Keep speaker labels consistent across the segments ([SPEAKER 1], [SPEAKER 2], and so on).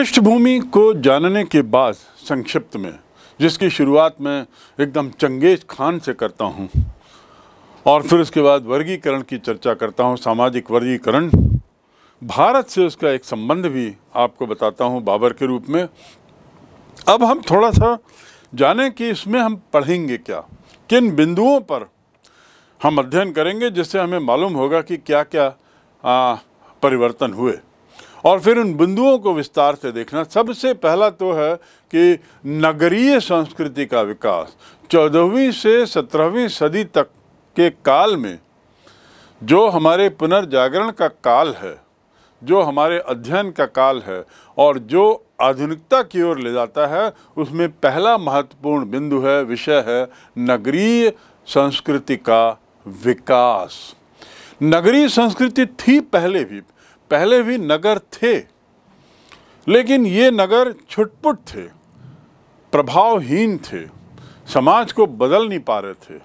[SPEAKER 1] पृष्ठभूमि को जानने के बाद संक्षिप्त में जिसकी शुरुआत मैं एकदम चंगेज खान से करता हूँ और फिर उसके बाद वर्गीकरण की चर्चा करता हूँ सामाजिक वर्गीकरण भारत से उसका एक संबंध भी आपको बताता हूँ बाबर के रूप में अब हम थोड़ा सा जाने कि इसमें हम पढ़ेंगे क्या किन बिंदुओं पर हम अध्ययन करेंगे जिससे हमें मालूम होगा कि क्या क्या आ, परिवर्तन हुए और फिर उन बिंदुओं को विस्तार से देखना सबसे पहला तो है कि नगरीय संस्कृति का विकास चौदहवीं से सत्रहवीं सदी तक के काल में जो हमारे पुनर्जागरण का काल है जो हमारे अध्ययन का काल है और जो आधुनिकता की ओर ले जाता है उसमें पहला महत्वपूर्ण बिंदु है विषय है नगरीय संस्कृति का विकास नगरीय संस्कृति थी पहले भी पहले भी नगर थे लेकिन ये नगर छुटपुट थे प्रभावहीन थे समाज को बदल नहीं पा रहे थे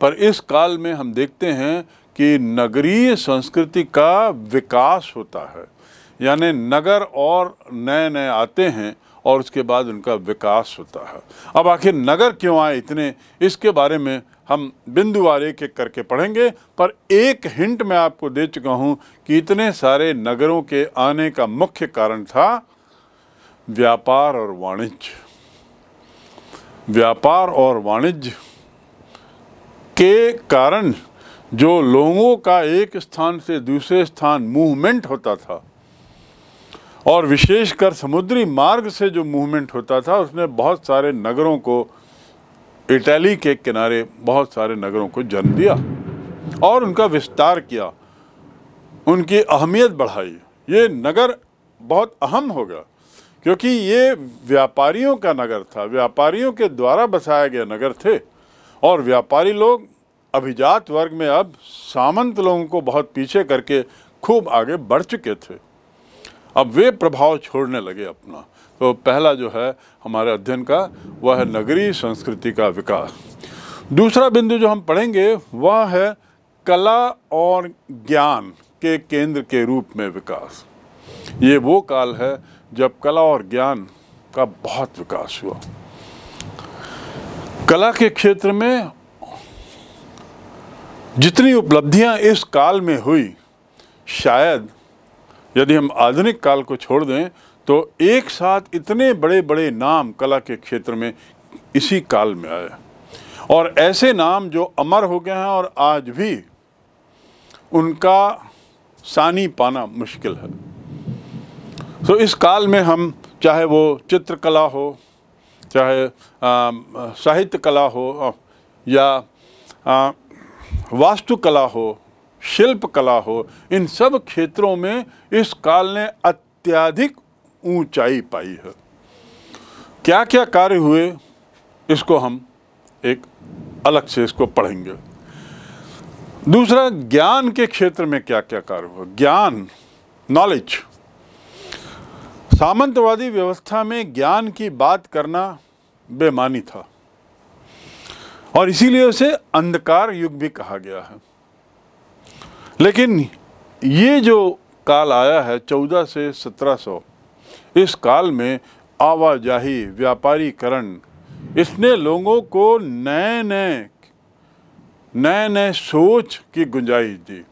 [SPEAKER 1] पर इस काल में हम देखते हैं कि नगरीय संस्कृति का विकास होता है यानी नगर और नए नए आते हैं और उसके बाद उनका विकास होता है अब आखिर नगर क्यों आए इतने इसके बारे में हम बिंदुवार एक एक करके पढ़ेंगे पर एक हिंट मैं आपको दे चुका हूँ कि इतने सारे नगरों के आने का मुख्य कारण था व्यापार और वाणिज्य व्यापार और वाणिज्य के कारण जो लोगों का एक स्थान से दूसरे स्थान मूवमेंट होता था और विशेषकर समुद्री मार्ग से जो मूवमेंट होता था उसने बहुत सारे नगरों को इटली के किनारे बहुत सारे नगरों को जन्म दिया और उनका विस्तार किया उनकी अहमियत बढ़ाई ये नगर बहुत अहम होगा क्योंकि ये व्यापारियों का नगर था व्यापारियों के द्वारा बसाया गया नगर थे और व्यापारी लोग अभिजात वर्ग में अब सामंत लोगों को बहुत पीछे करके खूब आगे बढ़ चुके थे अब वे प्रभाव छोड़ने लगे अपना तो पहला जो है हमारे अध्ययन का वह है नगरीय संस्कृति का विकास दूसरा बिंदु जो हम पढ़ेंगे वह है कला और ज्ञान के केंद्र के रूप में विकास ये वो काल है जब कला और ज्ञान का बहुत विकास हुआ कला के क्षेत्र में जितनी उपलब्धियां इस काल में हुई शायद यदि हम आधुनिक काल को छोड़ दें तो एक साथ इतने बड़े बड़े नाम कला के क्षेत्र में इसी काल में आए और ऐसे नाम जो अमर हो गए हैं और आज भी उनका सानी पाना मुश्किल है तो इस काल में हम चाहे वो चित्रकला हो चाहे साहित्य कला हो या वास्तुकला हो शिल्प कला हो इन सब क्षेत्रों में इस काल ने अत्यधिक ऊंचाई पाई है क्या क्या कार्य हुए इसको हम एक अलग से इसको पढ़ेंगे दूसरा ज्ञान के क्षेत्र में क्या क्या कार्य हुआ ज्ञान नॉलेज सामंतवादी व्यवस्था में ज्ञान की बात करना बेमानी था और इसीलिए उसे अंधकार युग भी कहा गया है लेकिन ये जो काल आया है चौदह से सत्रह सौ इस काल में आवाजाही व्यापारीकरण इसने लोगों को नए नए नए नए सोच की गुंजाइश दी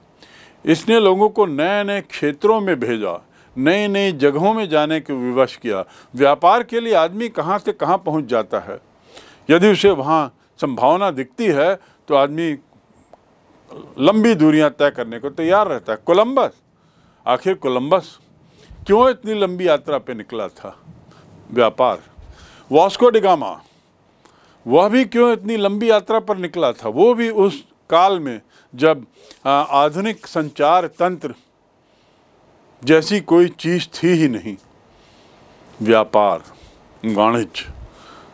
[SPEAKER 1] इसने लोगों को नए नए क्षेत्रों में भेजा नई नई जगहों में जाने के विवश किया व्यापार के लिए आदमी कहाँ से कहाँ पहुँच जाता है यदि उसे वहाँ संभावना दिखती है तो आदमी लंबी दूरियां तय करने को तैयार रहता है कोलंबस आखिर कोलंबस क्यों इतनी लंबी यात्रा पे निकला था व्यापार वास्को डिगामा वह भी क्यों इतनी लंबी यात्रा पर निकला था वो भी उस काल में जब आधुनिक संचार तंत्र जैसी कोई चीज़ थी ही नहीं व्यापार वाणिज्य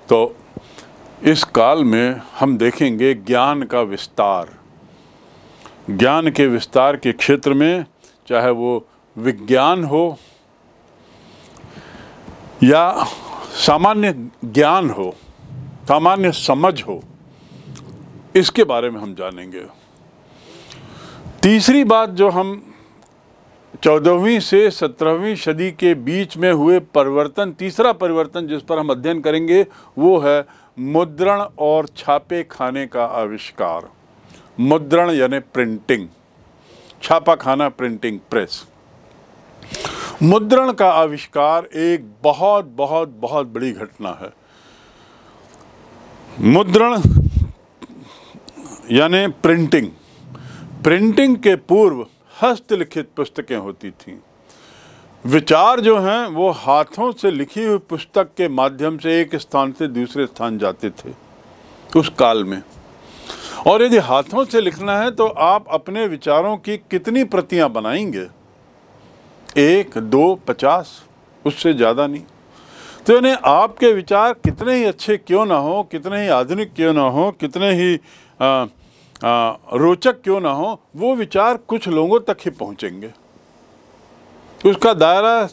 [SPEAKER 1] तो इस काल में हम देखेंगे ज्ञान का विस्तार ज्ञान के विस्तार के क्षेत्र में चाहे वो विज्ञान हो या सामान्य ज्ञान हो सामान्य समझ हो इसके बारे में हम जानेंगे तीसरी बात जो हम चौदहवीं से सत्रहवीं सदी के बीच में हुए परिवर्तन तीसरा परिवर्तन जिस पर हम अध्ययन करेंगे वो है मुद्रण और छापे खाने का आविष्कार मुद्रण यानी प्रिंटिंग छापाखाना प्रिंटिंग प्रेस मुद्रण का आविष्कार एक बहुत बहुत बहुत बड़ी घटना है मुद्रण यानी प्रिंटिंग प्रिंटिंग के पूर्व हस्तलिखित पुस्तकें होती थीं विचार जो हैं वो हाथों से लिखी हुई पुस्तक के माध्यम से एक स्थान से दूसरे स्थान जाते थे उस काल में और यदि हाथों से लिखना है तो आप अपने विचारों की कितनी प्रतियां बनाएंगे एक दो पचास उससे ज़्यादा नहीं तो यानी आपके विचार कितने ही अच्छे क्यों ना हो कितने ही आधुनिक क्यों ना हो कितने ही आ, आ, रोचक क्यों ना हो वो विचार कुछ लोगों तक ही पहुँचेंगे उसका दायरा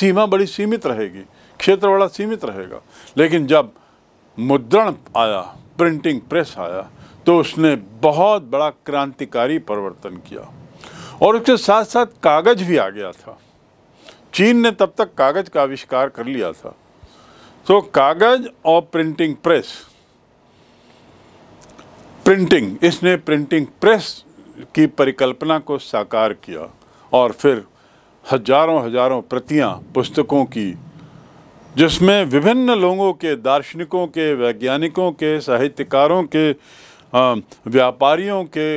[SPEAKER 1] सीमा बड़ी सीमित रहेगी क्षेत्र बड़ा सीमित रहेगा लेकिन जब मुद्रण आया प्रिंटिंग प्रेस आया तो उसने बहुत बड़ा क्रांतिकारी परिवर्तन किया और उसके साथ साथ कागज भी आ गया था चीन ने तब तक कागज का आविष्कार कर लिया था तो कागज और प्रिंटिंग प्रेस प्रिंटिंग इसने प्रिंटिंग प्रेस की परिकल्पना को साकार किया और फिर हजारों हजारों प्रतियां पुस्तकों की जिसमें विभिन्न लोगों के दार्शनिकों के वैज्ञानिकों के साहित्यकारों के व्यापारियों के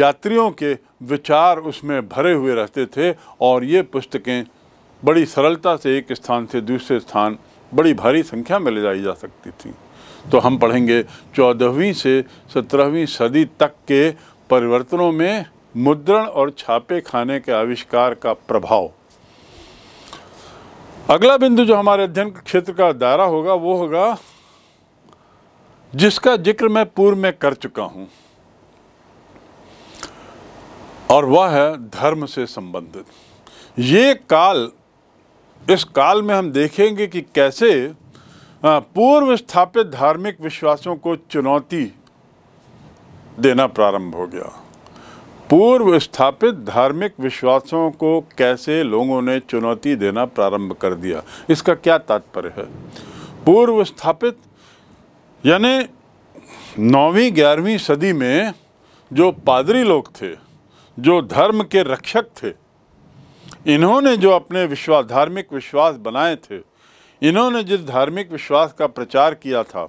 [SPEAKER 1] यात्रियों के विचार उसमें भरे हुए रहते थे और ये पुस्तकें बड़ी सरलता से एक स्थान से दूसरे स्थान बड़ी भारी संख्या में ले जाई जा सकती थी तो हम पढ़ेंगे चौदहवीं से सत्रहवीं सदी तक के परिवर्तनों में मुद्रण और छापे खाने के आविष्कार का प्रभाव अगला बिंदु जो हमारे अध्ययन क्षेत्र का दायरा होगा वो होगा जिसका जिक्र मैं पूर्व में कर चुका हूं और वह है धर्म से संबंधित ये काल इस काल में हम देखेंगे कि कैसे पूर्व स्थापित धार्मिक विश्वासों को चुनौती देना प्रारंभ हो गया पूर्व स्थापित धार्मिक विश्वासों को कैसे लोगों ने चुनौती देना प्रारंभ कर दिया इसका क्या तात्पर्य है पूर्व स्थापित यानी नौवीं ग्यारहवीं सदी में जो पादरी लोग थे जो धर्म के रक्षक थे इन्होंने जो अपने विश्वास धार्मिक विश्वास बनाए थे इन्होंने जिस धार्मिक विश्वास का प्रचार किया था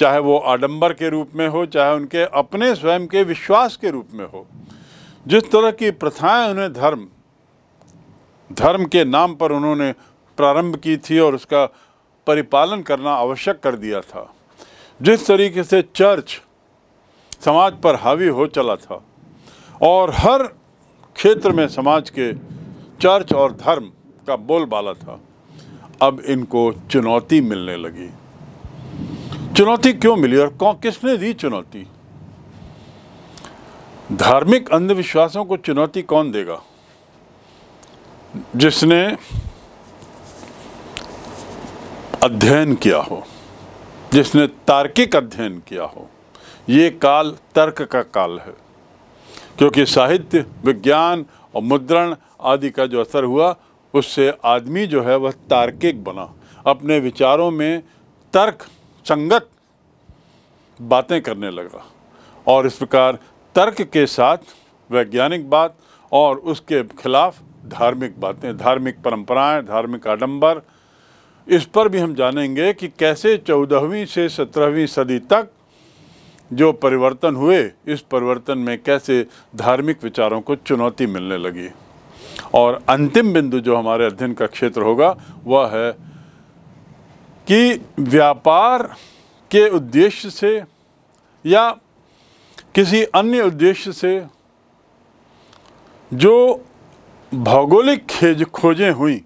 [SPEAKER 1] चाहे वो आडंबर के रूप में हो चाहे उनके अपने स्वयं के विश्वास के रूप में हो जिस तरह की प्रथाएं उन्हें धर्म धर्म के नाम पर उन्होंने प्रारंभ की थी और उसका परिपालन करना आवश्यक कर दिया था जिस तरीके से चर्च समाज पर हावी हो चला था और हर क्षेत्र में समाज के चर्च और धर्म का बोलबाला था अब इनको चुनौती मिलने लगी चुनौती क्यों मिली और कौन किसने दी चुनौती धार्मिक अंधविश्वासों को चुनौती कौन देगा जिसने अध्ययन किया हो जिसने तार्किक अध्ययन किया हो ये काल तर्क का काल है क्योंकि साहित्य विज्ञान और मुद्रण आदि का जो असर हुआ उससे आदमी जो है वह तार्किक बना अपने विचारों में तर्क संगत बातें करने लगा और इस प्रकार तर्क के साथ वैज्ञानिक बात और उसके खिलाफ धार्मिक बातें धार्मिक परंपराएं धार्मिक आडंबर इस पर भी हम जानेंगे कि कैसे चौदहवीं से सत्रहवीं सदी तक जो परिवर्तन हुए इस परिवर्तन में कैसे धार्मिक विचारों को चुनौती मिलने लगी और अंतिम बिंदु जो हमारे अध्ययन का क्षेत्र होगा वह है कि व्यापार के उद्देश्य से या किसी अन्य उद्देश्य से जो भौगोलिक खेज खोजें हुई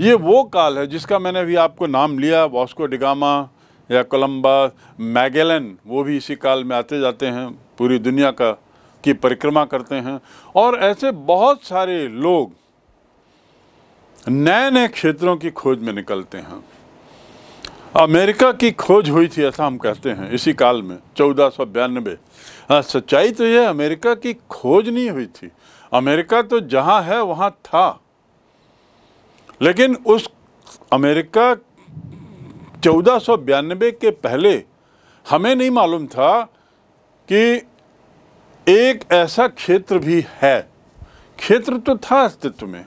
[SPEAKER 1] ये वो काल है जिसका मैंने अभी आपको नाम लिया वास्को डिगामा या कोलम्बा मैगेलन वो भी इसी काल में आते जाते हैं पूरी दुनिया का की परिक्रमा करते हैं और ऐसे बहुत सारे लोग नए नए क्षेत्रों की खोज में निकलते हैं अमेरिका की खोज हुई थी ऐसा हम कहते हैं इसी काल में चौदह सौ बयानबे हाँ, सच्चाई तो यह अमेरिका की खोज नहीं हुई थी अमेरिका तो जहाँ है वहाँ था लेकिन उस अमेरिका चौदह के पहले हमें नहीं मालूम था कि एक ऐसा क्षेत्र भी है क्षेत्र तो था अस्तित्व में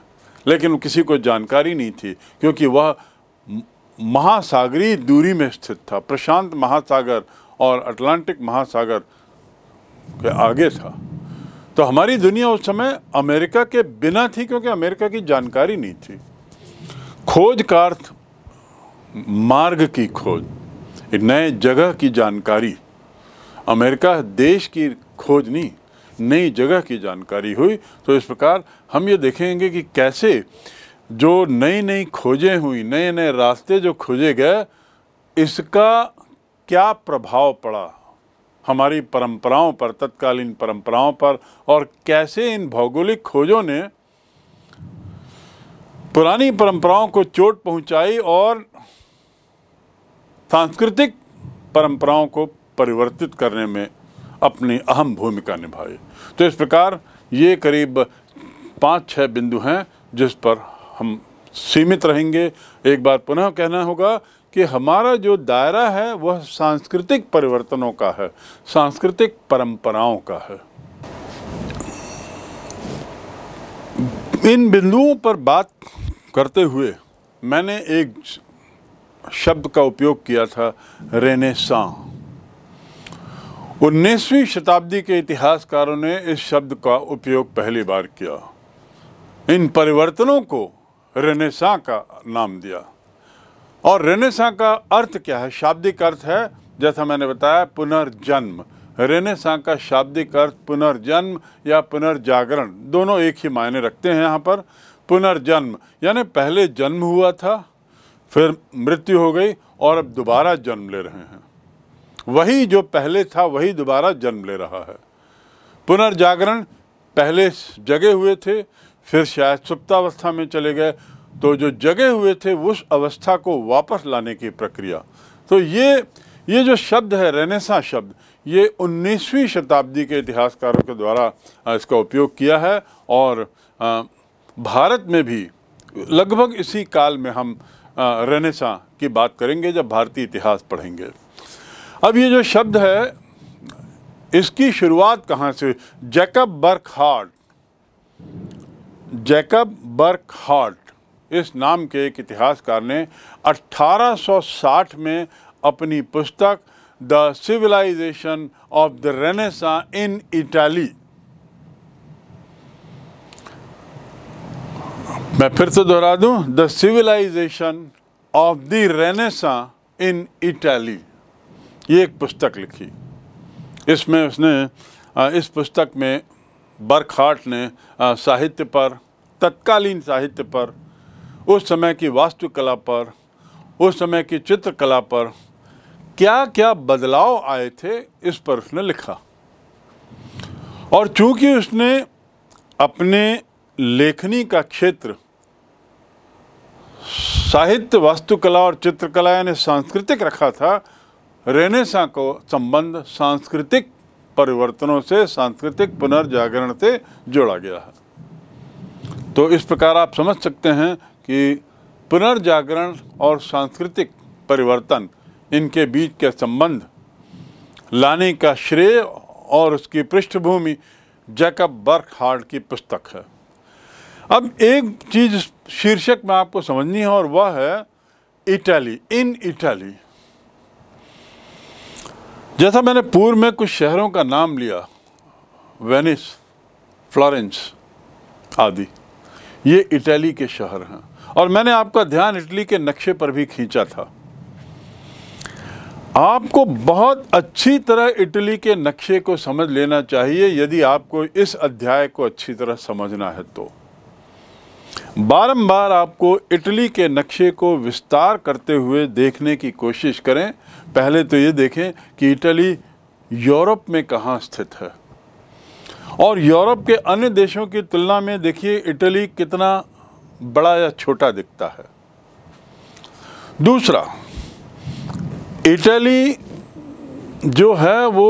[SPEAKER 1] लेकिन किसी को जानकारी नहीं थी क्योंकि वह महासागरी दूरी में स्थित था प्रशांत महासागर और अटलांटिक महासागर के आगे था तो हमारी दुनिया उस समय अमेरिका के बिना थी क्योंकि अमेरिका की जानकारी नहीं थी खोज का अर्थ मार्ग की खोज एक नए जगह की जानकारी अमेरिका देश की खोज नहीं नई जगह की जानकारी हुई तो इस प्रकार हम ये देखेंगे कि कैसे जो नई नई खोजें हुई नए नए रास्ते जो खोजे गए इसका क्या प्रभाव पड़ा हमारी परंपराओं पर तत्कालीन परंपराओं पर और कैसे इन भौगोलिक खोजों ने पुरानी परंपराओं को चोट पहुंचाई और सांस्कृतिक परंपराओं को परिवर्तित करने में अपनी अहम भूमिका निभाई तो इस प्रकार ये करीब पाँच छः बिंदु हैं जिस पर हम सीमित रहेंगे एक बार पुनः कहना होगा कि हमारा जो दायरा है वह सांस्कृतिक परिवर्तनों का है सांस्कृतिक परंपराओं का है इन बिंदुओं पर बात करते हुए मैंने एक शब्द का उपयोग किया था रेनेसा उन्नीसवीं शताब्दी के इतिहासकारों ने इस शब्द का उपयोग पहली बार किया इन परिवर्तनों को रेनेसा का नाम दिया और रेनेसा का अर्थ क्या है शाब्दिक अर्थ है जैसा मैंने बताया पुनर्जन्म रेनेसा का शाब्दिक अर्थ पुनर्जन्म या पुनर्जागरण दोनों एक ही मायने रखते हैं यहाँ पर पुनर्जन्म यानी पहले जन्म हुआ था फिर मृत्यु हो गई और अब दोबारा जन्म ले रहे हैं वही जो पहले था वही दोबारा जन्म ले रहा है पुनर्जागरण पहले जगे हुए थे फिर शायद सुप्तावस्था में चले गए तो जो जगे हुए थे उस अवस्था को वापस लाने की प्रक्रिया तो ये ये जो शब्द है रेनेसा शब्द ये 19वीं शताब्दी के इतिहासकारों के द्वारा इसका उपयोग किया है और भारत में भी लगभग इसी काल में हम रेनेसा की बात करेंगे जब भारतीय इतिहास पढ़ेंगे अब ये जो शब्द है इसकी शुरुआत कहाँ से Jacob Burckhardt Jacob Burckhardt इस नाम के एक इतिहासकार ने 1860 में अपनी पुस्तक the civilisation of the Renaissance in Italy मैं फिर से दोहरा दूं the civilisation of the Renaissance in Italy ये एक पुस्तक लिखी इसमें उसने इस पुस्तक में बर्खाट ने साहित्य पर तत्कालीन साहित्य पर उस समय की वास्तुकला पर उस समय की चित्रकला पर क्या क्या बदलाव आए थे इस पर उसने लिखा और चूंकि उसने अपने लेखनी का क्षेत्र साहित्य वास्तुकला और चित्रकला यानी सांस्कृतिक रखा था रेनेसा को संबंध सांस्कृतिक परिवर्तनों से सांस्कृतिक पुनर्जागरण से जोड़ा गया है तो इस प्रकार आप समझ सकते हैं कि पुनर्जागरण और सांस्कृतिक परिवर्तन इनके बीच के संबंध लाने का श्रेय और उसकी पृष्ठभूमि जैकब बर्क हार्ड की पुस्तक है अब एक चीज़ शीर्षक में आपको समझनी है और वह है इटली इन इटली जैसा मैंने पूर्व में कुछ शहरों का नाम लिया वेनिस फ्लोरेंस आदि ये इटली के शहर हैं और मैंने आपका ध्यान इटली के नक्शे पर भी खींचा था आपको बहुत अच्छी तरह इटली के नक्शे को समझ लेना चाहिए यदि आपको इस अध्याय को अच्छी तरह समझना है तो बारंबार आपको इटली के नक्शे को विस्तार करते हुए देखने की कोशिश करें पहले तो ये देखें कि इटली यूरोप में कहाँ स्थित है और यूरोप के अन्य देशों की तुलना में देखिए इटली कितना बड़ा या छोटा दिखता है दूसरा इटली जो है वो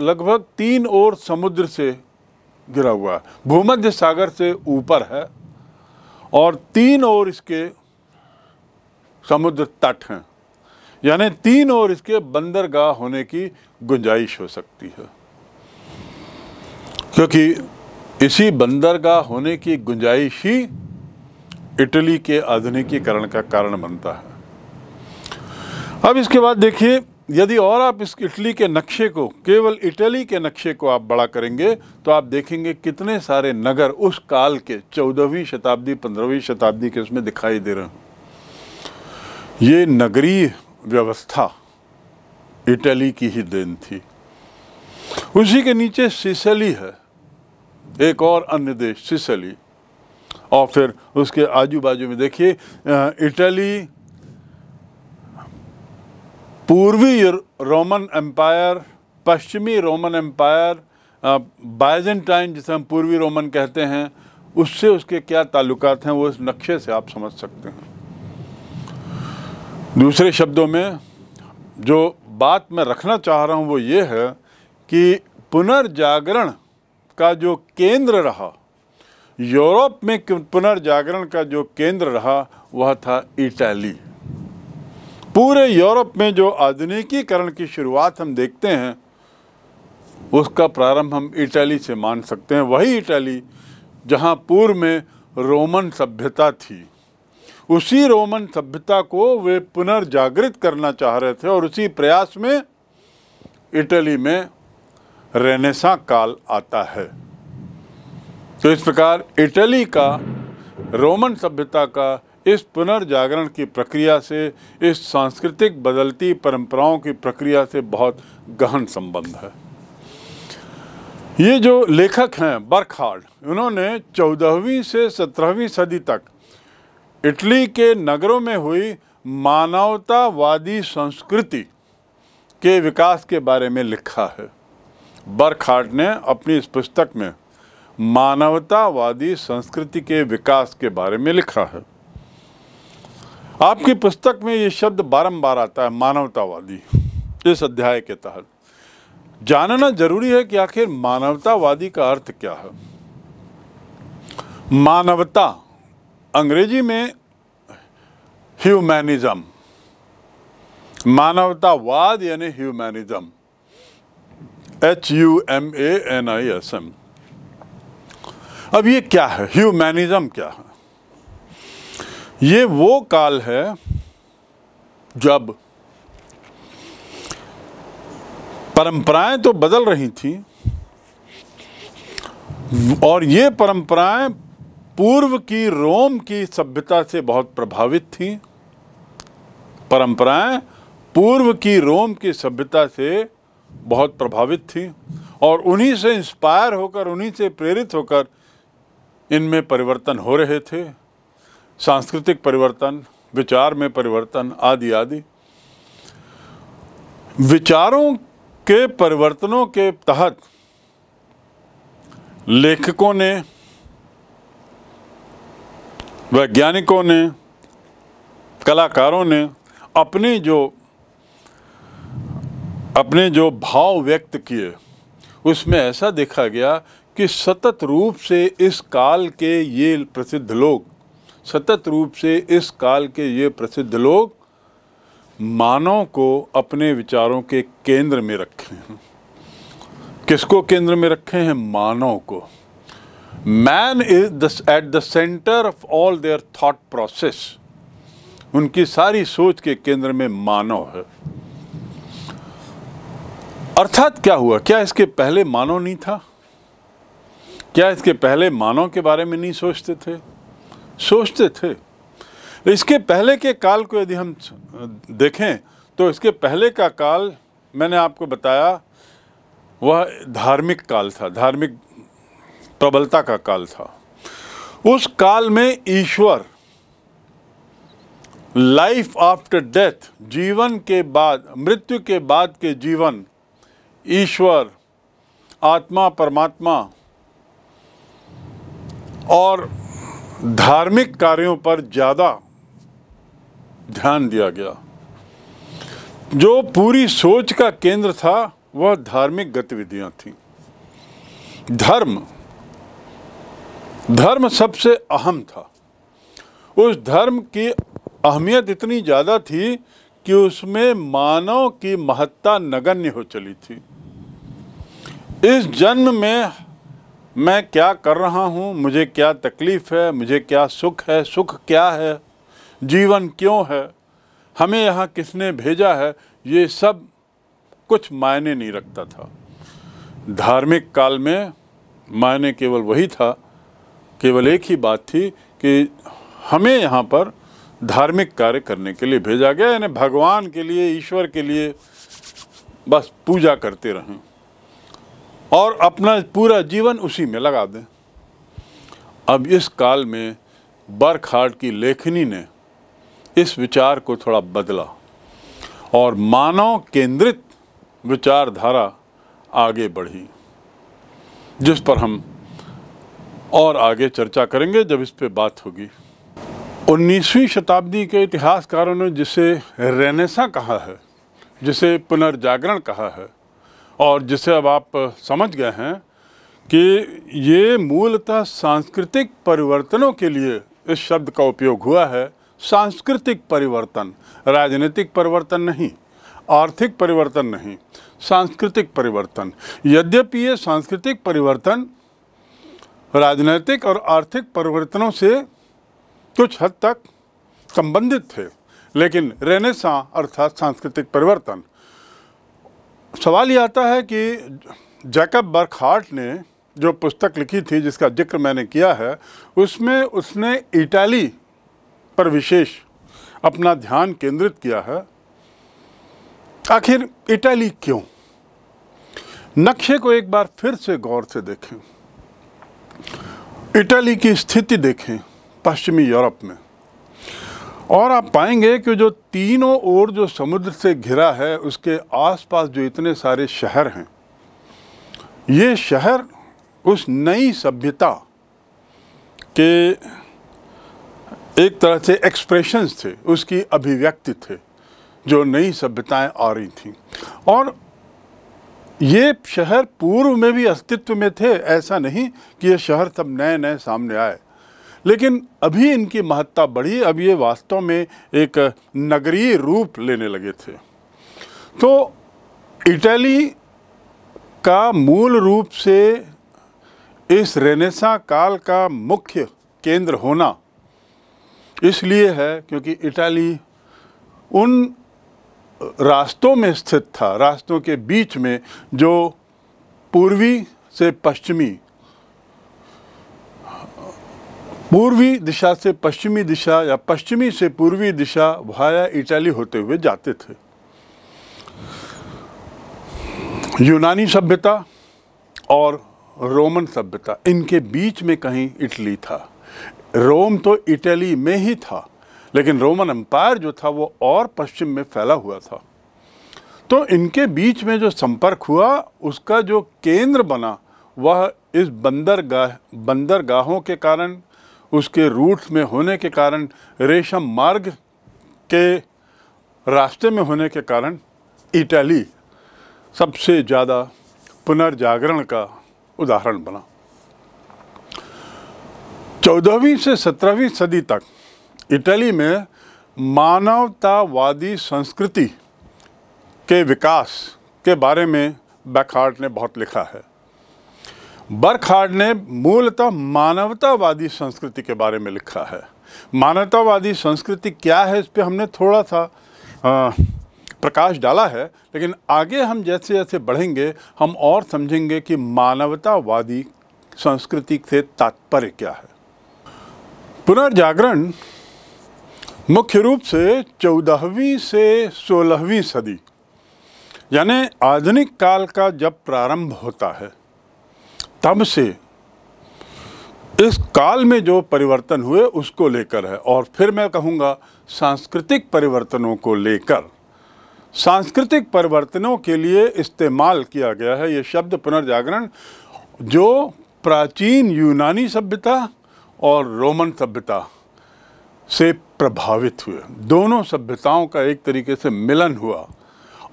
[SPEAKER 1] लगभग तीन ओर समुद्र से गिरा हुआ है भूमध्य सागर से ऊपर है और तीन ओर इसके समुद्र तट हैं यानी तीन ओर इसके बंदरगाह होने की गुंजाइश हो सकती है क्योंकि इसी बंदरगाह होने की गुंजाइश ही इटली के आधुनिकीकरण का कारण बनता है अब इसके बाद देखिए यदि और आप इस इटली के नक्शे को केवल इटली के नक्शे को आप बड़ा करेंगे तो आप देखेंगे कितने सारे नगर उस काल के चौदहवीं शताब्दी पंद्रहवीं शताब्दी के उसमें दिखाई दे रहे हैं ये नगरीय व्यवस्था इटली की ही देन थी उसी के नीचे सिसली है एक और अन्य देश सिसली और फिर उसके आजू बाजू में देखिए इटली पूर्वी रोमन एम्पायर पश्चिमी रोमन एम्पायर बाइजेंटाइन जिसे हम पूर्वी रोमन कहते हैं उससे उसके क्या ताल्लुकात हैं वो इस नक्शे से आप समझ सकते हैं दूसरे शब्दों में जो बात मैं रखना चाह रहा हूँ वो ये है कि पुनर्जागरण का जो केंद्र रहा यूरोप में पुनर्जागरण का जो केंद्र रहा वह था इटली पूरे यूरोप में जो आधुनिकीकरण की शुरुआत हम देखते हैं उसका प्रारंभ हम इटली से मान सकते हैं वही इटली जहाँ पूर्व में रोमन सभ्यता थी उसी रोमन सभ्यता को वे पुनर्जागृत करना चाह रहे थे और उसी प्रयास में इटली में रेनेसा काल आता है तो इस प्रकार इटली का रोमन सभ्यता का इस पुनर्जागरण की प्रक्रिया से इस सांस्कृतिक बदलती परंपराओं की प्रक्रिया से बहुत गहन संबंध है ये जो लेखक हैं बर्खार्ड उन्होंने चौदहवीं से सत्रहवीं सदी तक इटली के नगरों में हुई मानवतावादी संस्कृति के विकास के बारे में लिखा है बर्खार्ड ने अपनी इस पुस्तक में मानवतावादी संस्कृति के विकास के बारे में लिखा है आपकी पुस्तक में ये शब्द बारंबार आता है मानवतावादी इस अध्याय के तहत जानना जरूरी है कि आखिर मानवतावादी का अर्थ क्या है मानवता अंग्रेजी में ह्यूमैनिज्म मानवतावाद यानी humanism H U M A N I S M अब ये क्या है ह्यूमैनिज्म क्या है ये वो काल है जब परंपराएं तो बदल रही थी और ये परंपराएं पूर्व की रोम की सभ्यता से बहुत प्रभावित थी परंपराएं पूर्व की रोम की सभ्यता से बहुत प्रभावित थी और उन्हीं से इंस्पायर होकर उन्हीं से प्रेरित होकर इनमें परिवर्तन हो रहे थे सांस्कृतिक परिवर्तन विचार में परिवर्तन आदि आदि विचारों के परिवर्तनों के तहत लेखकों ने वैज्ञानिकों ने कलाकारों ने अपने जो अपने जो भाव व्यक्त किए उसमें ऐसा देखा गया कि सतत रूप से इस काल के ये प्रसिद्ध लोग सतत रूप से इस काल के ये प्रसिद्ध लोग मानव को अपने विचारों के केंद्र में रखे हैं किसको केंद्र में रखे हैं मानव को man is at the centre of all their thought process उनकी सारी सोच के केंद्र में मानव है अर्थात क्या हुआ क्या इसके पहले मानव नहीं था क्या इसके पहले मानव के बारे में नहीं सोचते थे सोचते थे इसके पहले के काल को यदि हम देखें तो इसके पहले का काल मैंने आपको बताया वह धार्मिक काल था धार्मिक प्रबलता का काल था उस काल में ईश्वर लाइफ आफ्टर डेथ जीवन के बाद मृत्यु के बाद के जीवन ईश्वर आत्मा परमात्मा और धार्मिक कार्यों पर ज़्यादा ध्यान दिया गया जो पूरी सोच का केंद्र था वह धार्मिक गतिविधियां थी धर्म धर्म सबसे अहम था उस धर्म की अहमियत इतनी ज़्यादा थी कि उसमें मानव की महत्ता नगण्य हो चली थी इस जन्म में मैं क्या कर रहा हूँ मुझे क्या तकलीफ़ है मुझे क्या सुख है सुख क्या है जीवन क्यों है हमें यहाँ किसने भेजा है ये सब कुछ मायने नहीं रखता था धार्मिक काल में मायने केवल वही था केवल एक ही बात थी कि हमें यहाँ पर धार्मिक कार्य करने के लिए भेजा गया यानी भगवान के लिए ईश्वर के लिए बस पूजा करते रहें और अपना पूरा जीवन उसी में लगा दें अब इस काल में बर्कहार्ड की लेखनी ने इस विचार को थोड़ा बदला और मानव केंद्रित विचारधारा आगे बढ़ी जिस पर हम और आगे चर्चा करेंगे जब इस पर बात होगी 19वीं शताब्दी के इतिहासकारों ने जिसे रेनेसा कहा है जिसे पुनर्जागरण कहा है और जिसे अब आप समझ गए हैं कि ये मूलतः सांस्कृतिक परिवर्तनों के लिए इस शब्द का उपयोग हुआ है सांस्कृतिक परिवर्तन राजनीतिक परिवर्तन नहीं आर्थिक परिवर्तन नहीं सांस्कृतिक परिवर्तन यद्यपि ये सांस्कृतिक परिवर्तन राजनीतिक और आर्थिक परिवर्तनों से कुछ हद तक संबंधित थे लेकिन रेनेसा अर्थात सांस्कृतिक परिवर्तन सवाल ये आता है कि जैकब बर्कहार्ट ने जो पुस्तक लिखी थी जिसका जिक्र मैंने किया है उसमें उसने इटाली पर विशेष अपना ध्यान केंद्रित किया है आखिर इटाली क्यों नक्शे को एक बार फिर से गौर से देखें इटली की स्थिति देखें पश्चिमी यूरोप में और आप पाएंगे कि जो तीनों ओर जो समुद्र से घिरा है उसके आसपास जो इतने सारे शहर हैं ये शहर उस नई सभ्यता के एक तरह से एक्सप्रेशंस थे उसकी अभिव्यक्ति थे जो नई सभ्यताएं आ रही थी और ये शहर पूर्व में भी अस्तित्व में थे ऐसा नहीं कि ये शहर सब नए नए सामने आए लेकिन अभी इनकी महत्ता बढ़ी अब ये वास्तव में एक नगरीय रूप लेने लगे थे तो इटली का मूल रूप से इस रेनेसा काल का मुख्य केंद्र होना इसलिए है क्योंकि इटली उन रास्तों में स्थित था रास्तों के बीच में जो पूर्वी से पश्चिमी पूर्वी दिशा से पश्चिमी दिशा या पश्चिमी से पूर्वी दिशा वाया इटली होते हुए जाते थे यूनानी सभ्यता और रोमन सभ्यता इनके बीच में कहीं इटली था रोम तो इटली में ही था लेकिन रोमन एम्पायर जो था वो और पश्चिम में फैला हुआ था तो इनके बीच में जो संपर्क हुआ उसका जो केंद्र बना वह इस बंदरगाह बंदरगाहों के कारण उसके रूट्स में होने के कारण रेशम मार्ग के रास्ते में होने के कारण इटली सबसे ज़्यादा पुनर्जागरण का उदाहरण बना चौदहवीं से सत्रहवीं सदी तक इटली में मानवतावादी संस्कृति के विकास के बारे में बैकहार्ट ने बहुत लिखा है बर्खार्ड ने मूलतः मानवतावादी संस्कृति के बारे में लिखा है मानवतावादी संस्कृति क्या है इस पर हमने थोड़ा सा प्रकाश डाला है लेकिन आगे हम जैसे जैसे बढ़ेंगे हम और समझेंगे कि मानवतावादी संस्कृति से तात्पर्य क्या है पुनर्जागरण मुख्य रूप से चौदहवीं से सोलहवीं सदी यानी आधुनिक काल का जब प्रारंभ होता है तब से इस काल में जो परिवर्तन हुए उसको लेकर है और फिर मैं कहूँगा सांस्कृतिक परिवर्तनों को लेकर सांस्कृतिक परिवर्तनों के लिए इस्तेमाल किया गया है ये शब्द पुनर्जागरण जो प्राचीन यूनानी सभ्यता और रोमन सभ्यता से प्रभावित हुए दोनों सभ्यताओं का एक तरीके से मिलन हुआ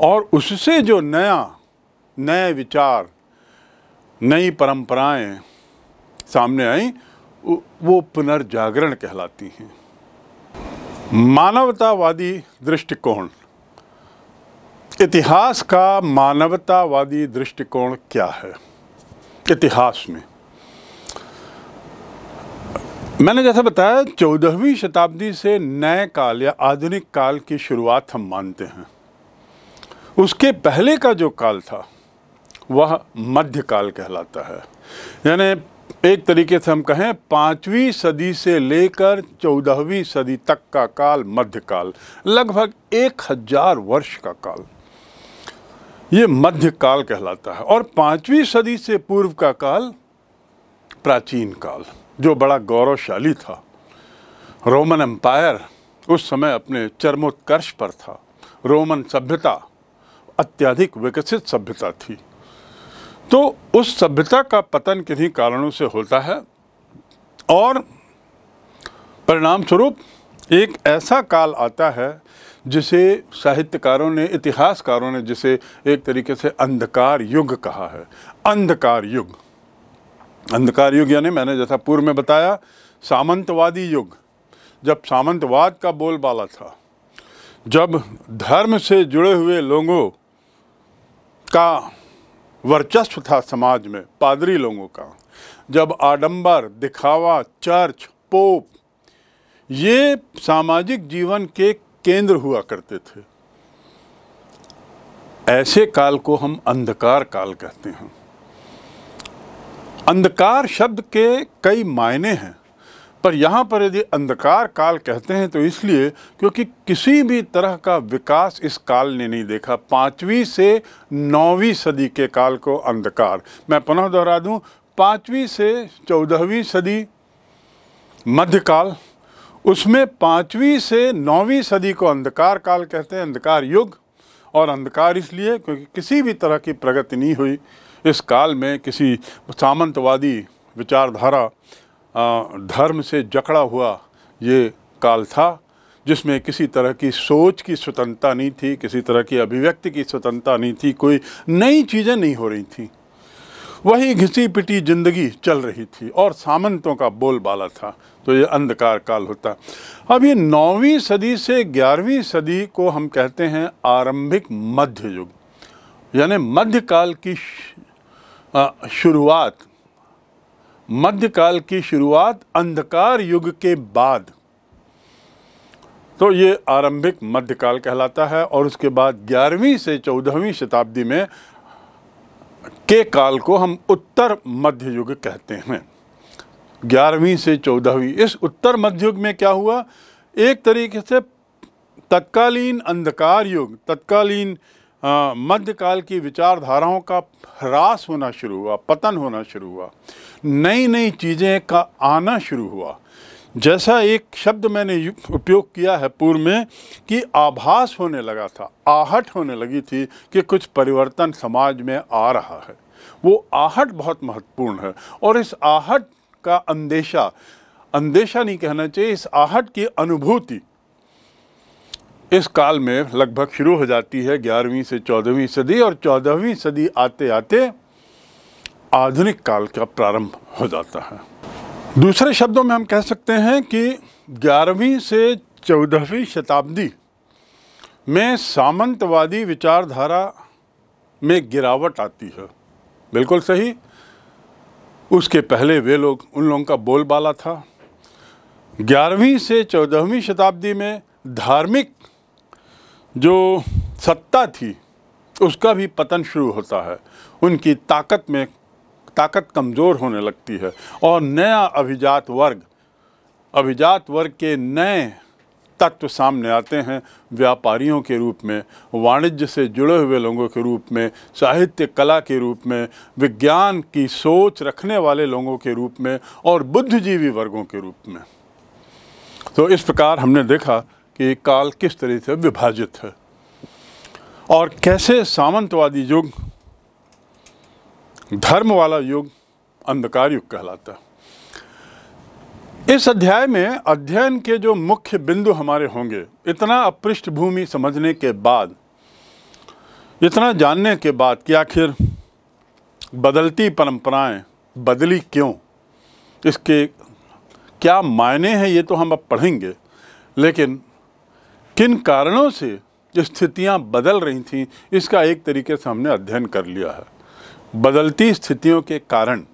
[SPEAKER 1] और उससे जो नया नए विचार नई परंपराएं सामने आई वो पुनर्जागरण कहलाती हैं मानवतावादी दृष्टिकोण इतिहास का मानवतावादी दृष्टिकोण क्या है इतिहास में मैंने जैसा बताया चौदहवीं शताब्दी से नए काल या आधुनिक काल की शुरुआत हम मानते हैं उसके पहले का जो काल था वह मध्यकाल कहलाता है यानी एक तरीके से हम कहें पाँचवीं सदी से लेकर चौदहवीं सदी तक का काल मध्यकाल लगभग एक हजार वर्ष का काल ये मध्यकाल कहलाता है और पाँचवीं सदी से पूर्व का काल प्राचीन काल जो बड़ा गौरवशाली था रोमन एम्पायर उस समय अपने चरमोत्कर्ष पर था रोमन सभ्यता अत्यधिक विकसित सभ्यता थी तो उस सभ्यता का पतन किन्हीं कारणों से होता है और परिणाम स्वरूप एक ऐसा काल आता है जिसे साहित्यकारों ने इतिहासकारों ने जिसे एक तरीके से अंधकार युग कहा है अंधकार युग अंधकार युग यानी मैंने जैसा पूर्व में बताया सामंतवादी युग जब सामंतवाद का बोलबाला था जब धर्म से जुड़े हुए लोगों का वर्चस्व था समाज में पादरी लोगों का जब आडंबर दिखावा चर्च पोप ये सामाजिक जीवन के केंद्र हुआ करते थे ऐसे काल को हम अंधकार काल कहते हैं अंधकार शब्द के कई मायने हैं पर यहाँ पर यदि अंधकार काल कहते हैं तो इसलिए क्योंकि किसी भी तरह का विकास इस काल ने नहीं देखा पाँचवीं से नौवीं सदी के काल को अंधकार मैं पुनः दोहरा दूँ पाँचवीं से चौदहवीं सदी मध्यकाल उसमें पाँचवीं से नौवीं सदी को अंधकार काल कहते हैं अंधकार युग और अंधकार इसलिए क्योंकि किसी भी तरह की प्रगति नहीं हुई इस काल में किसी सामंतवादी विचारधारा धर्म से जकड़ा हुआ ये काल था जिसमें किसी तरह की सोच की स्वतंत्रता नहीं थी किसी तरह की अभिव्यक्ति की स्वतंत्रता नहीं थी कोई नई चीज़ें नहीं हो रही थी वही घिसी पिटी जिंदगी चल रही थी और सामंतों का बोलबाला था तो ये अंधकार काल होता अब ये नौवीं सदी से ग्यारहवीं सदी को हम कहते हैं आरंभिक मध्य युग यानी मध्यकाल की शुरुआत मध्यकाल की शुरुआत अंधकार युग के बाद तो ये आरंभिक मध्यकाल कहलाता है और उसके बाद ग्यारहवीं से चौदहवीं शताब्दी में के काल को हम उत्तर मध्य युग कहते हैं ग्यारहवीं से चौदहवीं इस उत्तर मध्य युग में क्या हुआ एक तरीके से तत्कालीन अंधकार युग तत्कालीन मध्यकाल की विचारधाराओं का ह्रास होना शुरू हुआ पतन होना शुरू हुआ नई नई चीज़ें का आना शुरू हुआ जैसा एक शब्द मैंने उपयोग किया है पूर्व में कि आभास होने लगा था आहट होने लगी थी कि कुछ परिवर्तन समाज में आ रहा है वो आहट बहुत महत्वपूर्ण है और इस आहट का अंदेशा अंदेशा नहीं कहना चाहिए इस आहट की अनुभूति इस काल में लगभग शुरू हो जाती है ग्यारहवीं से चौदहवीं सदी और चौदहवीं सदी आते आते आधुनिक काल का प्रारंभ हो जाता है दूसरे शब्दों में हम कह सकते हैं कि ग्यारहवीं से चौदहवीं शताब्दी में सामंतवादी विचारधारा में गिरावट आती है बिल्कुल सही उसके पहले वे लोग उन लोगों का बोलबाला था ग्यारहवीं से चौदहवीं शताब्दी में धार्मिक जो सत्ता थी उसका भी पतन शुरू होता है उनकी ताकत में ताकत कमज़ोर होने लगती है और नया अभिजात वर्ग अभिजात वर्ग के नए तत्व सामने आते हैं व्यापारियों के रूप में वाणिज्य से जुड़े हुए लोगों के रूप में साहित्य कला के रूप में विज्ञान की सोच रखने वाले लोगों के रूप में और बुद्धिजीवी वर्गों के रूप में तो इस प्रकार हमने देखा कि काल किस तरह से विभाजित है और कैसे सामंतवादी युग धर्म वाला युग अंधकार युग कहलाता है इस अध्याय में अध्ययन के जो मुख्य बिंदु हमारे होंगे इतना पृष्ठभूमि समझने के बाद इतना जानने के बाद कि आखिर बदलती परंपराएं बदली क्यों इसके क्या मायने हैं ये तो हम अब पढ़ेंगे लेकिन किन कारणों से स्थितियां स्थितियाँ बदल रही थीं इसका एक तरीके से हमने अध्ययन कर लिया है बदलती स्थितियों के कारण